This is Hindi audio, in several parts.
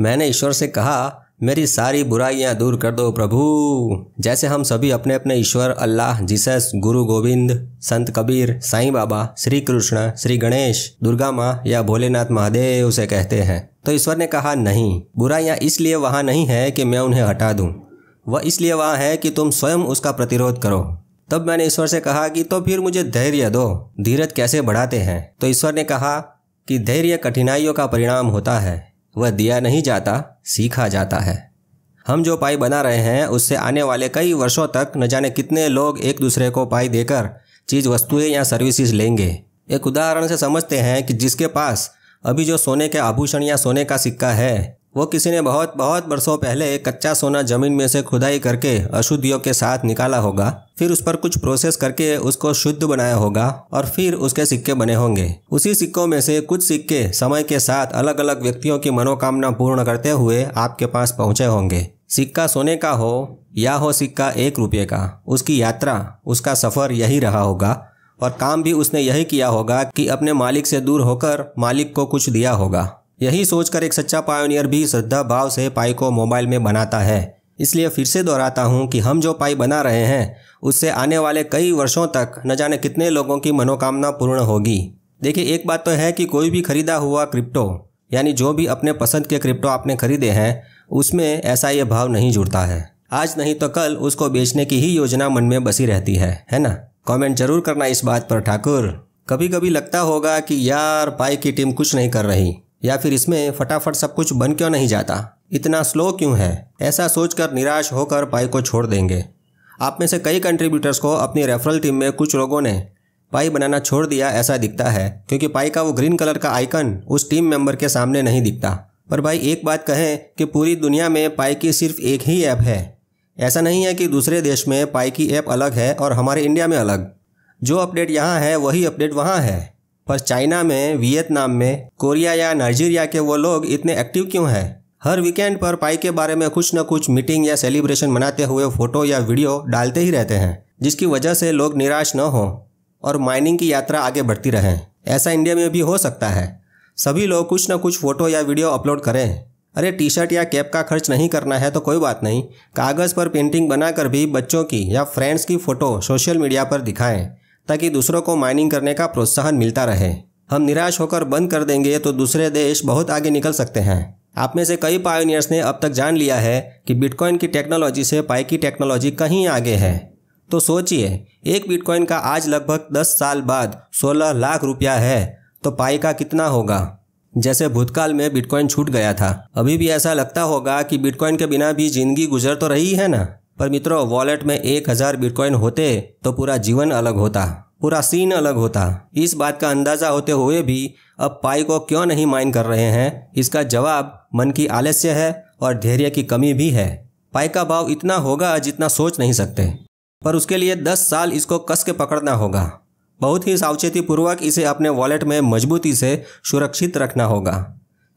मैंने ईश्वर से कहा मेरी सारी बुराइयां दूर कर दो प्रभु जैसे हम सभी अपने अपने ईश्वर अल्लाह जीसस गुरु गोविंद संत कबीर साईं बाबा श्री कृष्ण श्री गणेश दुर्गा माँ या भोलेनाथ महादेव उसे कहते हैं तो ईश्वर ने कहा नहीं बुराइयां इसलिए वहाँ नहीं है कि मैं उन्हें हटा दूँ वह इसलिए वहाँ है कि तुम स्वयं उसका प्रतिरोध करो तब मैंने ईश्वर से कहा कि तो फिर मुझे धैर्य दो धीरज कैसे बढ़ाते हैं तो ईश्वर ने कहा कि धैर्य कठिनाइयों का परिणाम होता है वह दिया नहीं जाता सीखा जाता है हम जो पाई बना रहे हैं उससे आने वाले कई वर्षों तक न जाने कितने लोग एक दूसरे को पाई देकर चीज़ वस्तुएं या सर्विसेज लेंगे एक उदाहरण से समझते हैं कि जिसके पास अभी जो सोने के आभूषण या सोने का सिक्का है वो किसी ने बहुत बहुत बरसों पहले कच्चा सोना जमीन में से खुदाई करके अशुद्धियों के साथ निकाला होगा फिर उस पर कुछ प्रोसेस करके उसको शुद्ध बनाया होगा और फिर उसके सिक्के बने होंगे उसी सिक्कों में से कुछ सिक्के समय के साथ अलग अलग व्यक्तियों की मनोकामना पूर्ण करते हुए आपके पास पहुंचे होंगे सिक्का सोने का हो या हो सिक्का एक रुपये का उसकी यात्रा उसका सफ़र यही रहा होगा और काम भी उसने यही किया होगा कि अपने मालिक से दूर होकर मालिक को कुछ दिया होगा यही सोचकर एक सच्चा पायोनियर भी श्रद्धा भाव से पाई को मोबाइल में बनाता है इसलिए फिर से दोहराता हूँ कि हम जो पाई बना रहे हैं उससे आने वाले कई वर्षों तक न जाने कितने लोगों की मनोकामना पूर्ण होगी देखिए एक बात तो है कि कोई भी खरीदा हुआ क्रिप्टो यानी जो भी अपने पसंद के क्रिप्टो आपने खरीदे हैं उसमें ऐसा ये भाव नहीं जुड़ता है आज नहीं तो कल उसको बेचने की ही योजना मन में बसी रहती है है ना कमेंट जरूर करना इस बात पर ठाकुर कभी कभी लगता होगा कि यार पाई की टीम कुछ नहीं कर रही या फिर इसमें फटाफट सब कुछ बन क्यों नहीं जाता इतना स्लो क्यों है ऐसा सोचकर निराश होकर पाई को छोड़ देंगे आप में से कई कंट्रीब्यूटर्स को अपनी रेफरल टीम में कुछ लोगों ने पाई बनाना छोड़ दिया ऐसा दिखता है क्योंकि पाई का वो ग्रीन कलर का आइकन उस टीम मेंबर के सामने नहीं दिखता पर भाई एक बात कहें कि पूरी दुनिया में पाई की सिर्फ एक ही ऐप है ऐसा नहीं है कि दूसरे देश में पाई की ऐप अलग है और हमारे इंडिया में अलग जो अपडेट यहाँ है वही अपडेट वहाँ है पर चाइना में वियतनाम में कोरिया या नाइजीरिया के वो लोग इतने एक्टिव क्यों हैं हर वीकेंड पर पाई के बारे में कुछ न कुछ मीटिंग या सेलिब्रेशन मनाते हुए फोटो या वीडियो डालते ही रहते हैं जिसकी वजह से लोग निराश न हों और माइनिंग की यात्रा आगे बढ़ती रहे ऐसा इंडिया में भी हो सकता है सभी लोग कुछ न कुछ फोटो या वीडियो अपलोड करें अरे टी शर्ट या कैप का खर्च नहीं करना है तो कोई बात नहीं कागज़ पर पेंटिंग बनाकर भी बच्चों की या फ्रेंड्स की फ़ोटो सोशल मीडिया पर दिखाएं ताकि दूसरों को माइनिंग करने का प्रोत्साहन मिलता रहे हम निराश होकर बंद कर देंगे तो दूसरे देश बहुत आगे निकल सकते हैं आप में से कई पायोनियर्स ने अब तक जान लिया है कि बिटकॉइन की टेक्नोलॉजी से पाई की टेक्नोलॉजी कहीं आगे है तो सोचिए एक बिटकॉइन का आज लगभग 10 साल बाद 16 लाख रुपया है तो पाई का कितना होगा जैसे भूतकाल में बिटकॉइन छूट गया था अभी भी ऐसा लगता होगा कि बिटकॉइन के बिना भी जिंदगी गुजर तो रही है ना पर मित्रों वॉलेट में एक हजार बिटकॉइन होते तो पूरा जीवन अलग होता पूरा सीन अलग होता इस बात का अंदाजा होते हुए भी अब पाई को क्यों नहीं माइन कर रहे हैं इसका जवाब मन की आलस्य है और धैर्य की कमी भी है पाई का भाव इतना होगा जितना सोच नहीं सकते पर उसके लिए दस साल इसको कस के पकड़ना होगा बहुत ही सावचेतीपूर्वक इसे अपने वॉलेट में मजबूती से सुरक्षित रखना होगा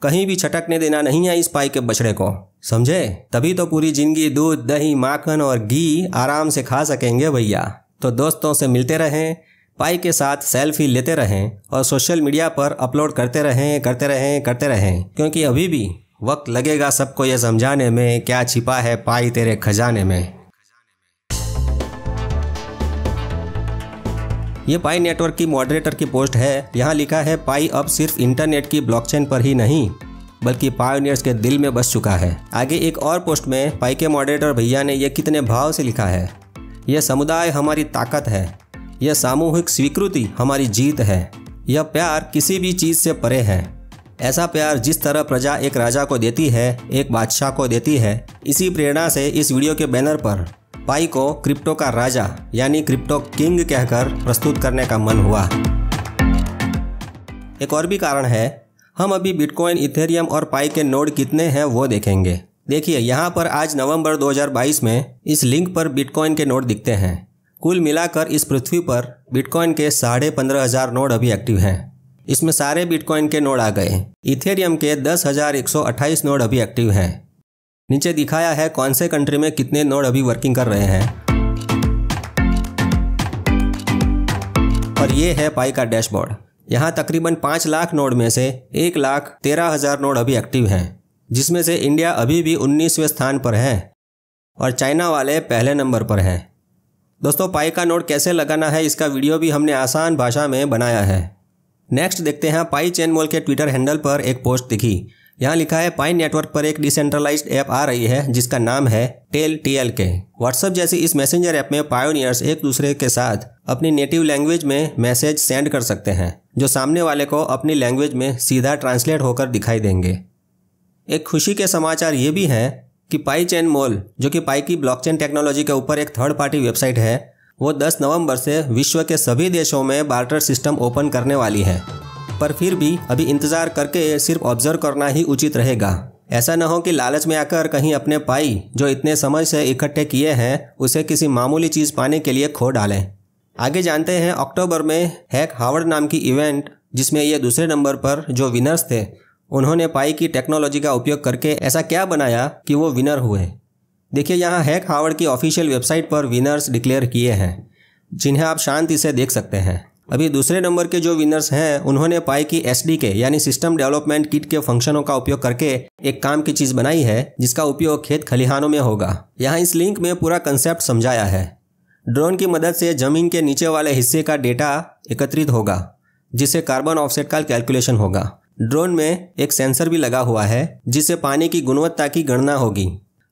कहीं भी छटकने देना नहीं है इस पाई के बछड़े को समझे तभी तो पूरी जिंदगी दूध दही माखन और घी आराम से खा सकेंगे भैया तो दोस्तों से मिलते रहें पाई के साथ सेल्फी लेते रहें और सोशल मीडिया पर अपलोड करते रहें करते रहें करते रहें क्योंकि अभी भी वक्त लगेगा सबको ये समझाने में क्या छिपा है पाई तेरे खजाने में ये पाई नेटवर्क की मॉडरेटर की पोस्ट है यहाँ लिखा है पाई अब सिर्फ इंटरनेट की ब्लॉकचेन पर ही नहीं बल्कि पायोनियर्स के दिल में बस चुका है आगे एक और पोस्ट में पाई के मॉडरेटर भैया ने यह कितने भाव से लिखा है यह समुदाय हमारी ताकत है यह सामूहिक स्वीकृति हमारी जीत है यह प्यार किसी भी चीज़ से परे है ऐसा प्यार जिस तरह प्रजा एक राजा को देती है एक बादशाह को देती है इसी प्रेरणा से इस वीडियो के बैनर पर पाई को क्रिप्टो का राजा यानी क्रिप्टो किंग कहकर प्रस्तुत करने का मन हुआ एक और भी कारण है हम अभी बिटकॉइन इथेरियम और पाई के नोड कितने हैं वो देखेंगे देखिए यहाँ पर आज नवंबर 2022 में इस लिंक पर बिटकॉइन के नोड दिखते हैं कुल मिलाकर इस पृथ्वी पर बिटकॉइन के साढ़े पंद्रह हज़ार नोड अभी एक्टिव हैं इसमें सारे बिटकॉइन के नोड आ गए इथेरियम के दस हज़ार एक सौ अट्ठाईस नोड अभी एक्टिव हैं नीचे दिखाया है कौन से कंट्री में कितने नोड अभी वर्किंग कर रहे हैं और ये है पाई का डैशबोर्ड यहाँ तकरीबन पाँच लाख नोड में से एक लाख तेरह हजार नोड अभी एक्टिव हैं जिसमें से इंडिया अभी भी उन्नीसवें स्थान पर है और चाइना वाले पहले नंबर पर हैं दोस्तों पाई का नोड कैसे लगाना है इसका वीडियो भी हमने आसान भाषा में बनाया है नेक्स्ट देखते हैं पाई चैन मोल के ट्विटर हैंडल पर एक पोस्ट दिखी यहाँ लिखा है पाई नेटवर्क पर एक डिसेंट्रलाइज ऐप आ रही है जिसका नाम है टेल टी एल के व्हाट्सएप जैसे इस मैसेंजर ऐप में पायोनियर्स एक दूसरे के साथ अपनी नेटिव लैंग्वेज में मैसेज सेंड कर सकते हैं जो सामने वाले को अपनी लैंग्वेज में सीधा ट्रांसलेट होकर दिखाई देंगे एक खुशी के समाचार ये भी हैं कि पाई चैन मोल जो कि पाई की ब्लॉकचेन टेक्नोलॉजी के ऊपर एक थर्ड पार्टी वेबसाइट है वो 10 नवंबर से विश्व के सभी देशों में बार्टर सिस्टम ओपन करने वाली है पर फिर भी अभी इंतज़ार करके सिर्फ ऑब्जर्व करना ही उचित रहेगा ऐसा न हो कि लालच में आकर कहीं अपने पाई जो इतने समय से इकट्ठे किए हैं उसे किसी मामूली चीज़ पाने के लिए खो डालें आगे जानते हैं अक्टूबर में हैक हार्वर्ड नाम की इवेंट जिसमें ये दूसरे नंबर पर जो विनर्स थे उन्होंने पाई की टेक्नोलॉजी का उपयोग करके ऐसा क्या बनाया कि वो विनर हुए देखिए यहाँ हैक हार्वर्ड की ऑफिशियल वेबसाइट पर विनर्स डिक्लेयर किए हैं जिन्हें आप शांति से देख सकते हैं अभी दूसरे नंबर के जो विनर्स हैं उन्होंने पाई की एस के यानी सिस्टम डेवलपमेंट किट के फंक्शनों का उपयोग करके एक काम की चीज़ बनाई है जिसका उपयोग खेत खलिहानों में होगा यहाँ इस लिंक में पूरा कंसेप्ट समझाया है ड्रोन की मदद से जमीन के नीचे वाले हिस्से का डेटा एकत्रित होगा जिससे कार्बन ऑफसेट का कैलकुलेशन होगा ड्रोन में एक सेंसर भी लगा हुआ है जिससे पानी की गुणवत्ता की गणना होगी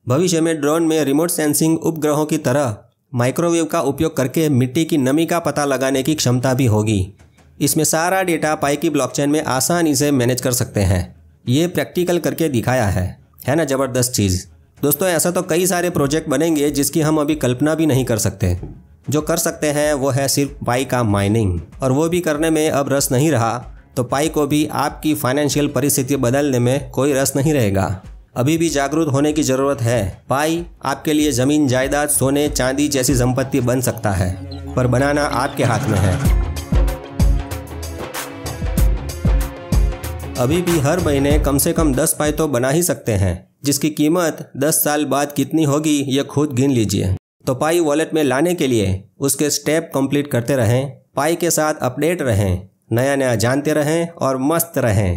भविष्य में ड्रोन में रिमोट सेंसिंग उपग्रहों की तरह माइक्रोवेव का उपयोग करके मिट्टी की नमी का पता लगाने की क्षमता भी होगी इसमें सारा डेटा पाई की ब्लॉकचेन में आसानी से मैनेज कर सकते हैं ये प्रैक्टिकल करके दिखाया है है ना ज़बरदस्त चीज़ दोस्तों ऐसा तो कई सारे प्रोजेक्ट बनेंगे जिसकी हम अभी कल्पना भी नहीं कर सकते जो कर सकते हैं वो है सिर्फ पाई का माइनिंग और वो भी करने में अब रस नहीं रहा तो पाई को भी आपकी फाइनेंशियल परिस्थिति बदलने में कोई रस नहीं रहेगा अभी भी जागरूक होने की जरूरत है पाई आपके लिए जमीन जायदाद सोने चांदी जैसी संपत्ति बन सकता है पर बनाना आपके हाथ में है अभी भी हर महीने कम से कम दस पाई तो बना ही सकते हैं जिसकी कीमत 10 साल बाद कितनी होगी यह खुद गिन लीजिए तो पाई वॉलेट में लाने के लिए उसके स्टेप कंप्लीट करते रहें पाई के साथ अपडेट रहें नया नया जानते रहें और मस्त रहें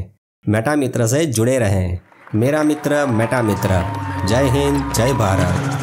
मेटा मित्र से जुड़े रहें मेरा मित्र मेटा मित्र जय हिंद जय भारत